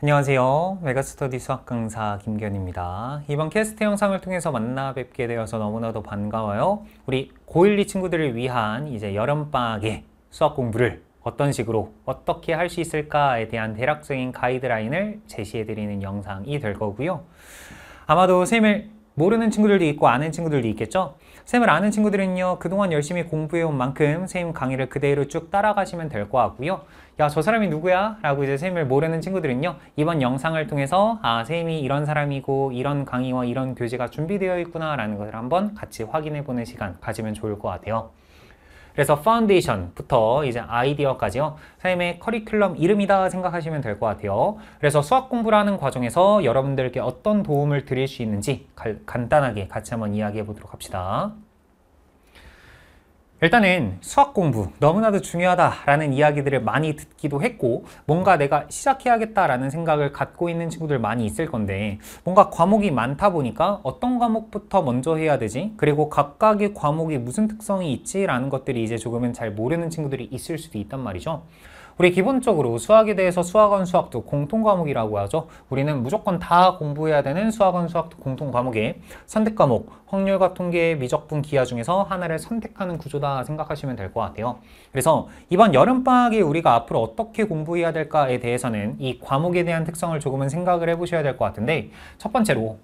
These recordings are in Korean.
안녕하세요. 메가스터디 수학 강사 김견입니다. 이번 캐스트 영상을 통해서 만나 뵙게 되어서 너무나도 반가워요. 우리 고1, 2 친구들을 위한 이제 여름방학의 수학 공부를 어떤 식으로 어떻게 할 수 있을까에 대한 대략적인 가이드라인을 제시해 드리는 영상이 될 거고요. 아마도 쌤을 모르는 친구들도 있고 아는 친구들도 있겠죠? 쌤을 아는 친구들은요 그동안 열심히 공부해온 만큼 쌤 강의를 그대로 쭉 따라가시면 될 것 같고요 야저 사람이 누구야? 라고 이제 쌤을 모르는 친구들은요 이번 영상을 통해서 아 쌤이 이런 사람이고 이런 강의와 이런 교재가 준비되어 있구나 라는 것을 한번 같이 확인해 보는 시간 가지면 좋을 것 같아요 그래서 파운데이션부터 이제 아이디어까지요. 선생님의 커리큘럼 이름이다 생각하시면 될 것 같아요. 그래서 수학 공부를 는 과정에서 여러분들께 어떤 도움을 드릴 수 있는지 간단하게 같이 한번 이야기해 보도록 합시다. 일단은 수학 공부 너무나도 중요하다라는 이야기들을 많이 듣기도 했고 뭔가 내가 시작해야겠다라는 생각을 갖고 있는 친구들 많이 있을 건데 뭔가 과목이 많다 보니까 어떤 과목부터 먼저 해야 되지 그리고 각각의 과목이 무슨 특성이 있지라는 것들이 이제 조금은 잘 모르는 친구들이 있을 수도 있단 말이죠 우리 기본적으로 수학에 대해서 수학원 수학도 공통 과목이라고 하죠. 우리는 무조건 다 공부해야 되는 수학원 수학도 공통 과목의 선택 과목, 확률과 통계, 미적분, 기하 중에서 하나를 선택하는 구조다 생각하시면 될 것 같아요. 그래서 이번 여름방학에 우리가 앞으로 어떻게 공부해야 될까에 대해서는 이 과목에 대한 특성을 조금은 생각을 해보셔야 될 것 같은데 첫 번째로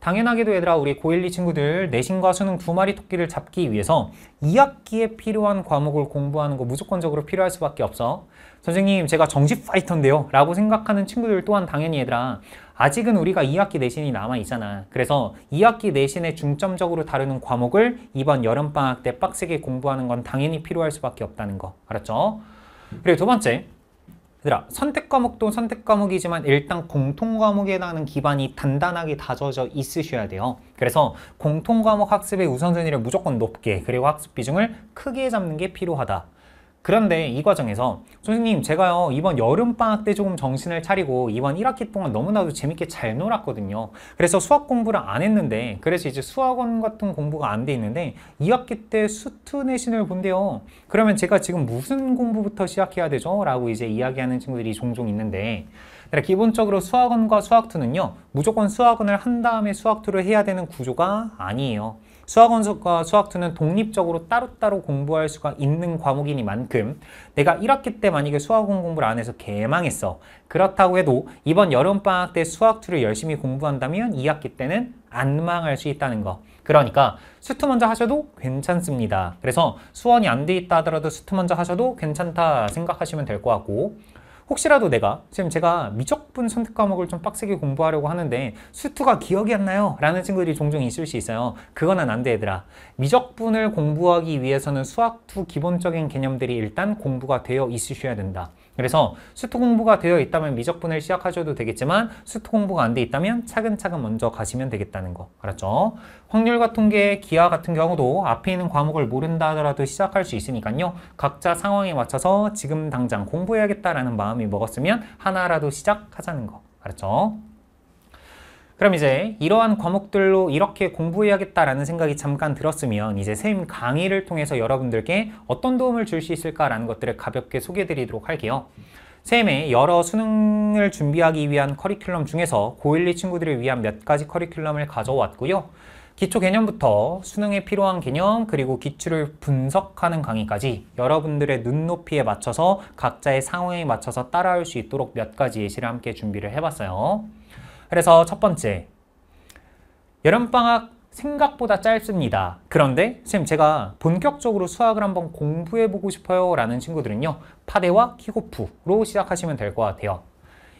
당연하게도 얘들아 우리 고1, 2 친구들 내신과 수능 두 마리 토끼를 잡기 위해서 2학기에 필요한 과목을 공부하는 거 무조건적으로 필요할 수밖에 없어. 선생님 제가 정식 파이터인데요 라고 생각하는 친구들 또한 당연히 얘들아 아직은 우리가 2학기 내신이 남아있잖아 그래서 2학기 내신에 중점적으로 다루는 과목을 이번 여름방학 때 빡세게 공부하는 건 당연히 필요할 수밖에 없다는 거 알았죠? 그리고 두 번째 얘들아 선택 과목도 선택 과목이지만 일단 공통 과목에 해한 기반이 단단하게 다져져 있으셔야 돼요 그래서 공통 과목 학습의 우선순위를 무조건 높게 그리고 학습 비중을 크게 잡는 게 필요하다 그런데 이 과정에서 선생님 제가요 이번 여름방학 때 조금 정신을 차리고 이번 1학기 동안 너무나도 재밌게 잘 놀았거든요 그래서 수학 공부를 안 했는데 그래서 이제 수학원 같은 공부가 안 돼 있는데 2학기 때 수트 내신을 본대요 그러면 제가 지금 무슨 공부부터 시작해야 되죠? 라고 이제 이야기하는 친구들이 종종 있는데 그러니까 기본적으로 수학원과 수학투는요 무조건 수학원을 한 다음에 수학투를 해야 되는 구조가 아니에요 수학원서과 수학2는 독립적으로 따로따로 공부할 수가 있는 과목이니만큼 내가 1학기 때 만약에 수학원 공부를 안 해서 개망했어. 그렇다고 해도 이번 여름방학 때 수학2를 열심히 공부한다면 2학기 때는 안 망할 수 있다는 거. 그러니까 수트 먼저 하셔도 괜찮습니다. 그래서 수원이 안 돼 있다 하더라도 수트 먼저 하셔도 괜찮다 생각하시면 될 것 같고 혹시라도 내가 지금 제가 미적분 선택 과목을 좀 빡세게 공부하려고 하는데 수투가 기억이 안 나요 라는 친구들이 종종 있을 수 있어요 그거는 안돼 얘들아 미적분을 공부하기 위해서는 수학 2 기본적인 개념들이 일단 공부가 되어 있으셔야 된다 그래서 수토 공부가 되어 있다면 미적분을 시작하셔도 되겠지만 수토 공부가 안 돼 있다면 차근차근 먼저 가시면 되겠다는 거 알았죠? 확률과 통계, 기하 같은 경우도 앞에 있는 과목을 모른다 하더라도 시작할 수 있으니까요. 각자 상황에 맞춰서 지금 당장 공부해야겠다라는 마음이 먹었으면 하나라도 시작하자는 거 알았죠? 그럼 이제 이러한 과목들로 이렇게 공부해야겠다라는 생각이 잠깐 들었으면 이제 샘 강의를 통해서 여러분들께 어떤 도움을 줄 수 있을까라는 것들을 가볍게 소개해드리도록 할게요. 샘의 여러 수능을 준비하기 위한 커리큘럼 중에서 고1, 2 친구들을 위한 몇 가지 커리큘럼을 가져왔고요. 기초 개념부터 수능에 필요한 개념 그리고 기출을 분석하는 강의까지 여러분들의 눈높이에 맞춰서 각자의 상황에 맞춰서 따라올 수 있도록 몇 가지 예시를 함께 준비를 해봤어요. 그래서 첫 번째, 여름방학 생각보다 짧습니다. 그런데 선생님 제가 본격적으로 수학을 한번 공부해보고 싶어요 라는 친구들은요. 파데와 키고프로 시작하시면 될 것 같아요.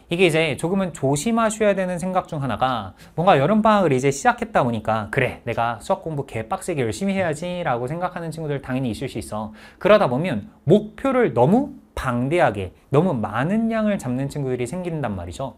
이게 이제 조금은 조심하셔야 되는 생각 중 하나가 뭔가 여름방학을 이제 시작했다 보니까 그래 내가 수학 공부 개빡세게 열심히 해야지 라고 생각하는 친구들 당연히 있을 수 있어 그러다 보면 목표를 너무 방대하게 너무 많은 양을 잡는 친구들이 생긴단 말이죠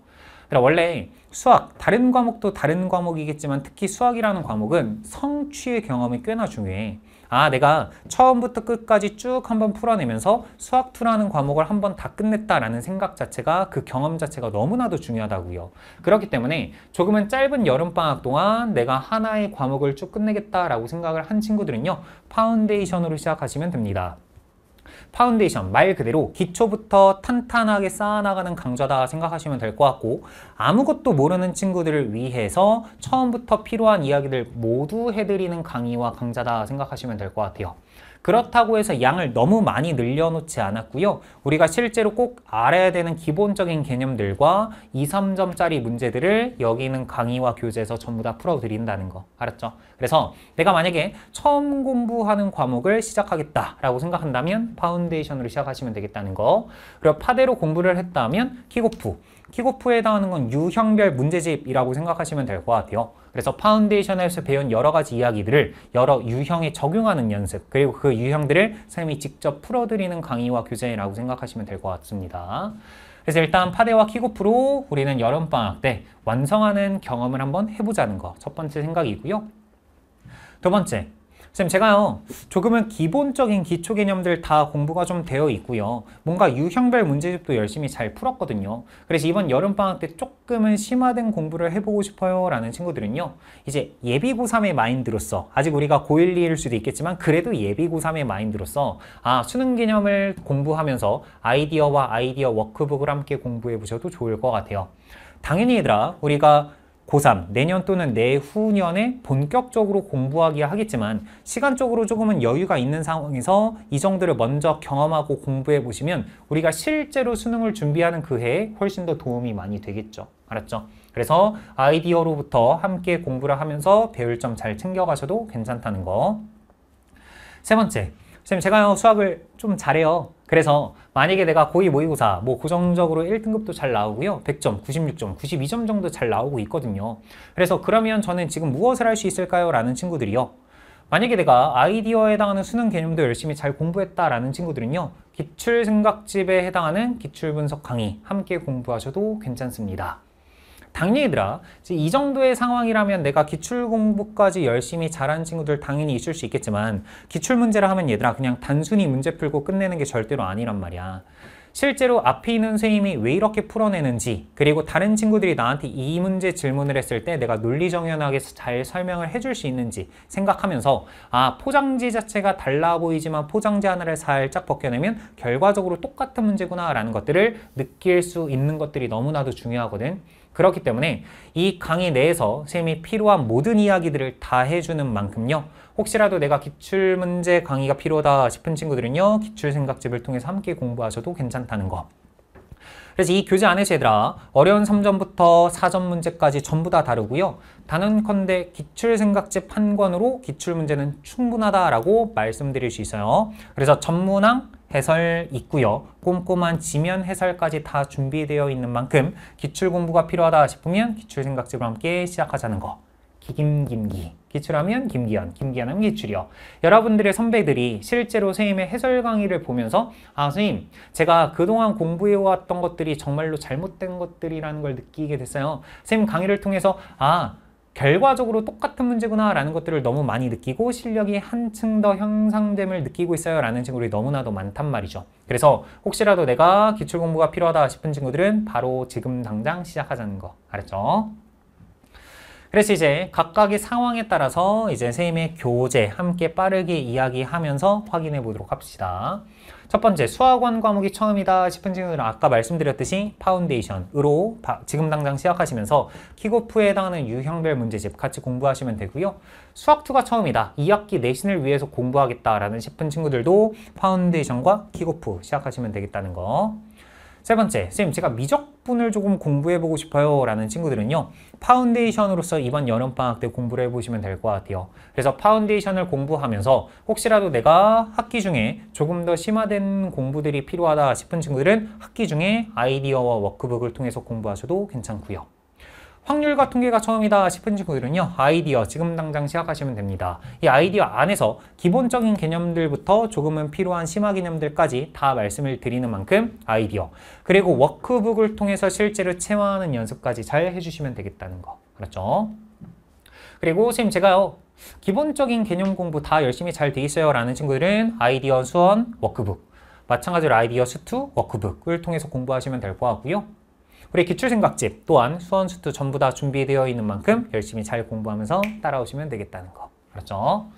그러니까 원래 수학, 다른 과목도 다른 과목이겠지만 특히 수학이라는 과목은 성취의 경험이 꽤나 중요해. 아, 내가 처음부터 끝까지 쭉 한번 풀어내면서 수학2라는 과목을 한번 다 끝냈다라는 생각 자체가 그 경험 자체가 너무나도 중요하다고요. 그렇기 때문에 조금은 짧은 여름방학 동안 내가 하나의 과목을 쭉 끝내겠다라고 생각을 한 친구들은요. 파운데이션으로 시작하시면 됩니다. 파운데이션 말 그대로 기초부터 탄탄하게 쌓아나가는 강좌다 생각하시면 될 것 같고 아무것도 모르는 친구들을 위해서 처음부터 필요한 이야기들 모두 해드리는 강의와 강좌다 생각하시면 될 것 같아요. 그렇다고 해서 양을 너무 많이 늘려놓지 않았고요. 우리가 실제로 꼭 알아야 되는 기본적인 개념들과 2, 3점짜리 문제들을 여기 있는 강의와 교재에서 전부 다 풀어드린다는 거. 알았죠? 그래서 내가 만약에 처음 공부하는 과목을 시작하겠다라고 생각한다면 파운데이션으로 시작하시면 되겠다는 거. 그리고 파대로 공부를 했다면 킥오프. 킥오프에 해당하는 건 유형별 문제집이라고 생각하시면 될 것 같아요. 그래서 파운데이션에서 배운 여러 가지 이야기들을 여러 유형에 적용하는 연습 그리고 그 유형들을 선생님이 직접 풀어드리는 강의와 교재라고 생각하시면 될 것 같습니다. 그래서 일단 파데와 킥오프로 우리는 여름방학 때 완성하는 경험을 한번 해보자는 거첫 번째 생각이고요. 두 번째, 선생님 제가요 조금은 기본적인 기초 개념들 다 공부가 좀 되어 있고요 뭔가 유형별 문제집도 열심히 잘 풀었거든요 그래서 이번 여름방학 때 조금은 심화된 공부를 해보고 싶어요 라는 친구들은요 이제 예비 고3의 마인드로서 아직 우리가 고1, 2일 수도 있겠지만 그래도 예비 고3의 마인드로서 아 수능 개념을 공부하면서 아이디어와 아이디어 워크북을 함께 공부해 보셔도 좋을 것 같아요 당연히 얘들아 우리가 고3 내년 또는 내후년에 본격적으로 공부하기야 하겠지만 시간적으로 조금은 여유가 있는 상황에서 이 정도를 먼저 경험하고 공부해 보시면 우리가 실제로 수능을 준비하는 그 해에 훨씬 더 도움이 많이 되겠죠. 알았죠? 그래서 아이디어로부터 함께 공부를 하면서 배울 점 잘 챙겨가셔도 괜찮다는 거. 세 번째, 선생님 제가 수학을 좀 잘해요. 그래서 만약에 내가 고2 모의고사 뭐 고정적으로 1등급도 잘 나오고요. 100점, 96점, 92점 정도 잘 나오고 있거든요. 그래서 그러면 저는 지금 무엇을 할 수 있을까요? 라는 친구들이요. 만약에 내가 아이디어에 해당하는 수능 개념도 열심히 잘 공부했다라는 친구들은요. 기출생각집에 해당하는 기출분석 강의 함께 공부하셔도 괜찮습니다. 당연히 얘들아 이 정도의 상황이라면 내가 기출 공부까지 열심히 잘하는 친구들 당연히 있을 수 있겠지만 기출 문제라 하면 얘들아 그냥 단순히 문제 풀고 끝내는 게 절대로 아니란 말이야 실제로 앞에 있는 선생님이 왜 이렇게 풀어내는지 그리고 다른 친구들이 나한테 이 문제 질문을 했을 때 내가 논리정연하게 잘 설명을 해줄 수 있는지 생각하면서 아 포장지 자체가 달라 보이지만 포장지 하나를 살짝 벗겨내면 결과적으로 똑같은 문제구나 라는 것들을 느낄 수 있는 것들이 너무나도 중요하거든 그렇기 때문에 이 강의 내에서 선생님이 필요한 모든 이야기들을 다 해주는 만큼요 혹시라도 내가 기출문제 강의가 필요하다 싶은 친구들은요. 기출생각집을 통해서 함께 공부하셔도 괜찮다는 거. 그래서 이 교재 안에서 얘들아 어려운 3점부터 4점 문제까지 전부 다 다르고요. 단언컨대 기출생각집 한 권으로 기출문제는 충분하다라고 말씀드릴 수 있어요. 그래서 전문항 해설 있고요. 꼼꼼한 지면 해설까지 다 준비되어 있는 만큼 기출 공부가 필요하다 싶으면 기출생각집을 함께 시작하자는 거. 김김기 기출하면 김기현, 김기현하면 기출이요. 여러분들의 선배들이 실제로 선생님의 해설 강의를 보면서 아 선생님 제가 그동안 공부해왔던 것들이 정말로 잘못된 것들이라는 걸 느끼게 됐어요. 선생님 강의를 통해서 아 결과적으로 똑같은 문제구나 라는 것들을 너무 많이 느끼고 실력이 한층 더 향상됨을 느끼고 있어요 라는 친구들이 너무나도 많단 말이죠. 그래서 혹시라도 내가 기출 공부가 필요하다 싶은 친구들은 바로 지금 당장 시작하자는 거 알았죠? 그래서 이제 각각의 상황에 따라서 이제 선생님의 교재 함께 빠르게 이야기하면서 확인해 보도록 합시다. 첫 번째, 수학원 과목이 처음이다 싶은 친구들은 아까 말씀드렸듯이 파운데이션으로 지금 당장 시작하시면서 킥오프에 해당하는 유형별 문제집 같이 공부하시면 되고요. 수학2가 처음이다. 2학기 내신을 위해서 공부하겠다라는 싶은 친구들도 파운데이션과 킥오프 시작하시면 되겠다는 거. 세 번째, 선생님 제가 미적분을 조금 공부해보고 싶어요 라는 친구들은요 파운데이션으로서 이번 여름방학 때 공부를 해보시면 될 것 같아요 그래서 파운데이션을 공부하면서 혹시라도 내가 학기 중에 조금 더 심화된 공부들이 필요하다 싶은 친구들은 학기 중에 아이디어와 워크북을 통해서 공부하셔도 괜찮고요 확률과 통계가 처음이다 싶은 친구들은요 아이디어 지금 당장 시작하시면 됩니다 이 아이디어 안에서 기본적인 개념들부터 조금은 필요한 심화 개념들까지 다 말씀을 드리는 만큼 아이디어 그리고 워크북을 통해서 실제로 체화하는 연습까지 잘 해주시면 되겠다는 거 알았죠? 그렇죠? 그리고 선생님 제가요 어, 기본적인 개념 공부 다 열심히 잘 돼 있어요 라는 친구들은 아이디어 수원 워크북 마찬가지로 아이디어 수투 워크북을 통해서 공부하시면 될 거 같고요 우리 기출생각집 또한 수원수투 전부 다 준비되어 있는 만큼 열심히 잘 공부하면서 따라오시면 되겠다는 거. 그렇죠?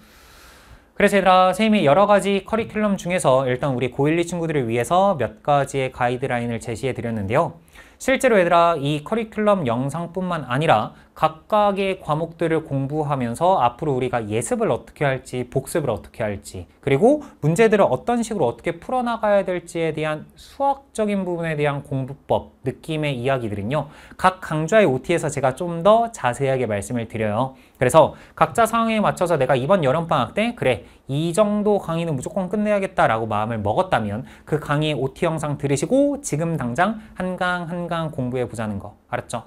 그래서 얘들아, 선생님이 여러 가지 커리큘럼 중에서 일단 우리 고1, 2 친구들을 위해서 몇 가지의 가이드라인을 제시해 드렸는데요. 실제로 얘들아 이 커리큘럼 영상뿐만 아니라 각각의 과목들을 공부하면서 앞으로 우리가 예습을 어떻게 할지 복습을 어떻게 할지 그리고 문제들을 어떤 식으로 어떻게 풀어나가야 될지에 대한 수학적인 부분에 대한 공부법 느낌의 이야기들은요 각 강좌의 OT에서 제가 좀 더 자세하게 말씀을 드려요 그래서 각자 상황에 맞춰서 내가 이번 여름방학 때 그래 이 정도 강의는 무조건 끝내야겠다라고 마음을 먹었다면 그 강의 OT 영상 들으시고 지금 당장 한강 한강 공부해 보자는 거 알았죠?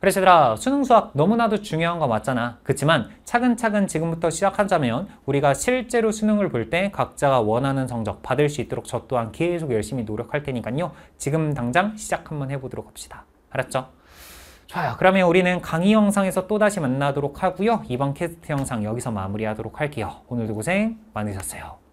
그래서 얘들아 수능 수학 너무나도 중요한 거 맞잖아 그렇지만 차근차근 지금부터 시작하자면 우리가 실제로 수능을 볼 때 각자가 원하는 성적 받을 수 있도록 저 또한 계속 열심히 노력할 테니까요 지금 당장 시작 한번 해보도록 합시다 알았죠? 좋아요. 그러면 우리는 강의 영상에서 또다시 만나도록 하고요. 이번 캐스트 영상 여기서 마무리하도록 할게요. 오늘도 고생 많으셨어요.